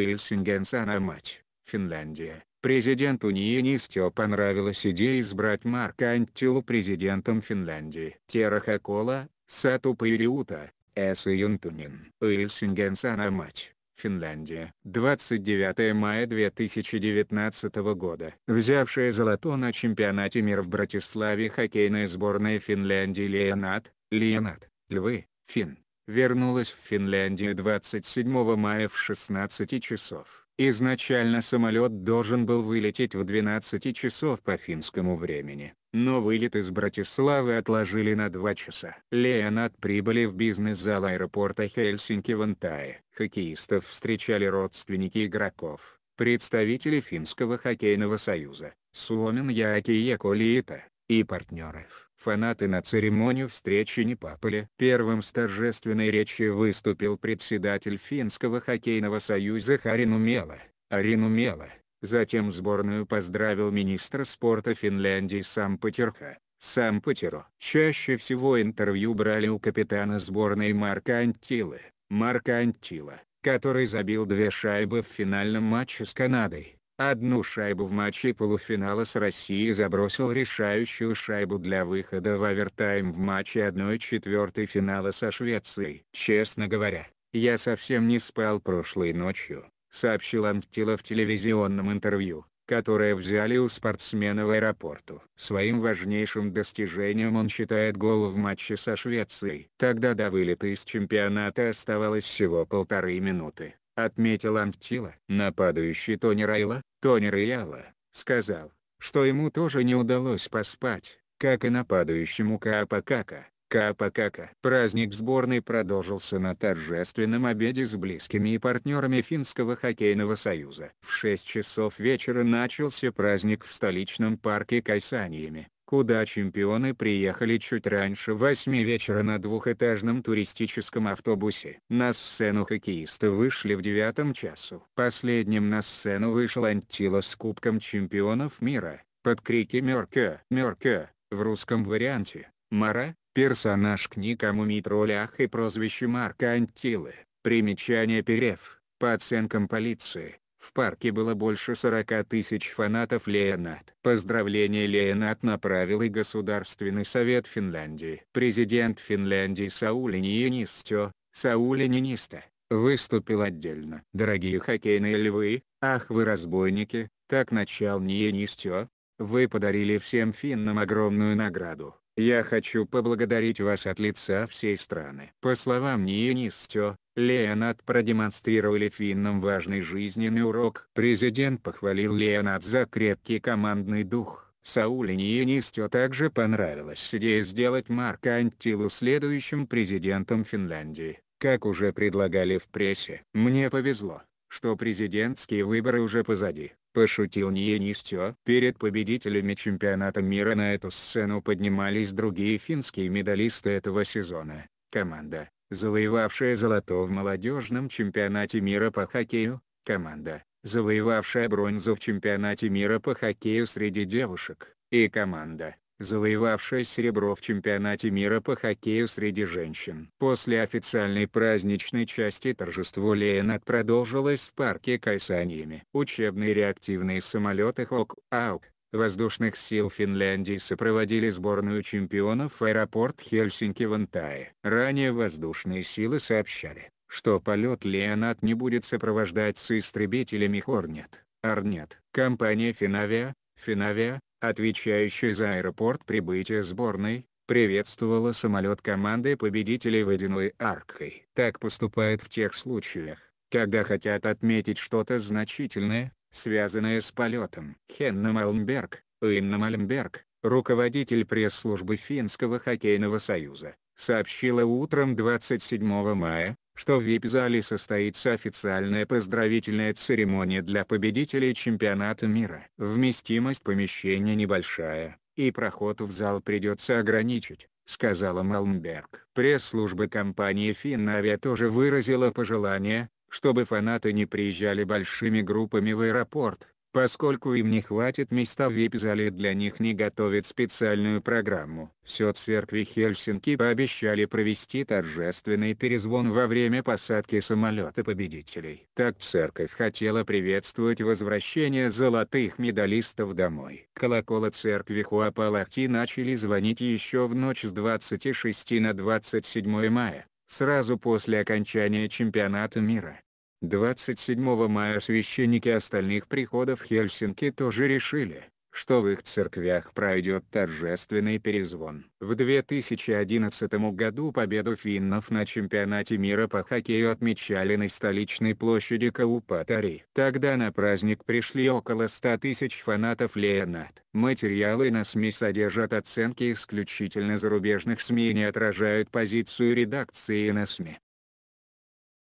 Эльсинген Санамач, Финляндия. Президенту Ниинистио понравилась идея избрать Марка Антилу президентом Финляндии. Терахакола, Сату Пайриута, Эс Юнтунин. Эльсинген Санамач, Финляндия. 29 мая 2019 года. Взявшая золото на чемпионате мира в Братиславе хоккейная сборная Финляндии Леонат, Леонат, Львы, Фин вернулась в Финляндию 27 мая в 16 часов. Изначально самолет должен был вылететь в 12 часов по финскому времени, но вылет из Братиславы отложили на 2 часа. Леонат прибыли в бизнес-зал аэропорта Хельсинки в Антае. Хоккеистов встречали родственники игроков, представители Финского хоккейного союза, Суомин Яки Яколиита, и партнеров. Фанаты на церемонию встречи не папали. Первым с торжественной речи выступил председатель финского хоккейного союза Харин Умела. Арин Умела. Затем сборную поздравил министр спорта Финляндии Сампатерха. Сампатеро. Чаще всего интервью брали у капитана сборной Марка Антилы. Марка Антила, который забил две шайбы в финальном матче с Канадой. Одну шайбу в матче полуфинала с Россией забросил решающую шайбу для выхода в овертайм в матче 1-4 финала со Швецией. «Честно говоря, я совсем не спал прошлой ночью», — сообщил Антила в телевизионном интервью, которое взяли у спортсмена в аэропорту. Своим важнейшим достижением он считает гол в матче со Швецией. Тогда до вылета из чемпионата оставалось всего полторы минуты отметил Антила. Нападающий Тони Райла, Тони Реала, сказал, что ему тоже не удалось поспать, как и нападающему Каапакака. Каапакака. Праздник сборной продолжился на торжественном обеде с близкими и партнерами Финского хоккейного союза. В 6 часов вечера начался праздник в столичном парке Кайсаниями куда чемпионы приехали чуть раньше 8 вечера на двухэтажном туристическом автобусе. На сцену хоккеисты вышли в девятом часу. Последним на сцену вышел Антило с Кубком чемпионов мира, под крики «Мёрка! Мёрка!» в русском варианте. Мара – персонаж книг о мумитролях и прозвище Марка Антилы. Примечание Перев. По оценкам полиции, в парке было больше 40 тысяч фанатов Леонат. Поздравление Леонат направил и Государственный совет Финляндии. Президент Финляндии Саули Ниинистё, Саули Ниниста, выступил отдельно. Дорогие хоккейные львы, ах вы разбойники, так начал Ниинистё, вы подарили всем финнам огромную награду. Я хочу поблагодарить вас от лица всей страны. По словам Нии Стё, Леонард продемонстрировали финнам важный жизненный урок. Президент похвалил Леонард за крепкий командный дух. Сауле Ниенистю также понравилась идея сделать Марка Антилу следующим президентом Финляндии, как уже предлагали в прессе. Мне повезло, что президентские выборы уже позади. Пошутил Ниенистио. А перед победителями чемпионата мира на эту сцену поднимались другие финские медалисты этого сезона. Команда, завоевавшая золото в молодежном чемпионате мира по хоккею. Команда, завоевавшая бронзу в чемпионате мира по хоккею среди девушек. И команда, завоевавшая серебро в чемпионате мира по хоккею среди женщин. После официальной праздничной части торжество Леонат продолжилось в парке Кайсаниями. Учебные реактивные самолеты Хок-Аук воздушных сил Финляндии сопроводили сборную чемпионов в аэропорт Хельсинки Вантае. Ранее воздушные силы сообщали, что полет Леонат не будет сопровождаться истребителями Хорнет. Орнет. Компания Финавиа, Финавиа, отвечающая за аэропорт прибытия сборной, приветствовала самолет команды победителей водяной аркой. Так поступает в тех случаях, когда хотят отметить что-то значительное, связанное с полетом. Хенна Мальмберг, Инна Мальмберг, руководитель пресс-службы Финского хоккейного союза, сообщила утром 27 мая, что в зале состоится официальная поздравительная церемония для победителей чемпионата мира. Вместимость помещения небольшая, и проход в зал придется ограничить, сказала Малмберг. Пресс-служба компании Финавиа тоже выразила пожелание, чтобы фанаты не приезжали большими группами в аэропорт поскольку им не хватит места в вип-зале для них не готовят специальную программу. Все церкви Хельсинки пообещали провести торжественный перезвон во время посадки самолета победителей. Так церковь хотела приветствовать возвращение золотых медалистов домой. Колокола церкви Хуапалахти начали звонить еще в ночь с 26 на 27 мая, сразу после окончания чемпионата мира. 27 мая священники остальных приходов Хельсинки тоже решили, что в их церквях пройдет торжественный перезвон. В 2011 году победу финнов на чемпионате мира по хоккею отмечали на столичной площади Каупатари. Тогда на праздник пришли около 100 тысяч фанатов Леонат. Материалы на СМИ содержат оценки исключительно зарубежных СМИ и не отражают позицию редакции на СМИ.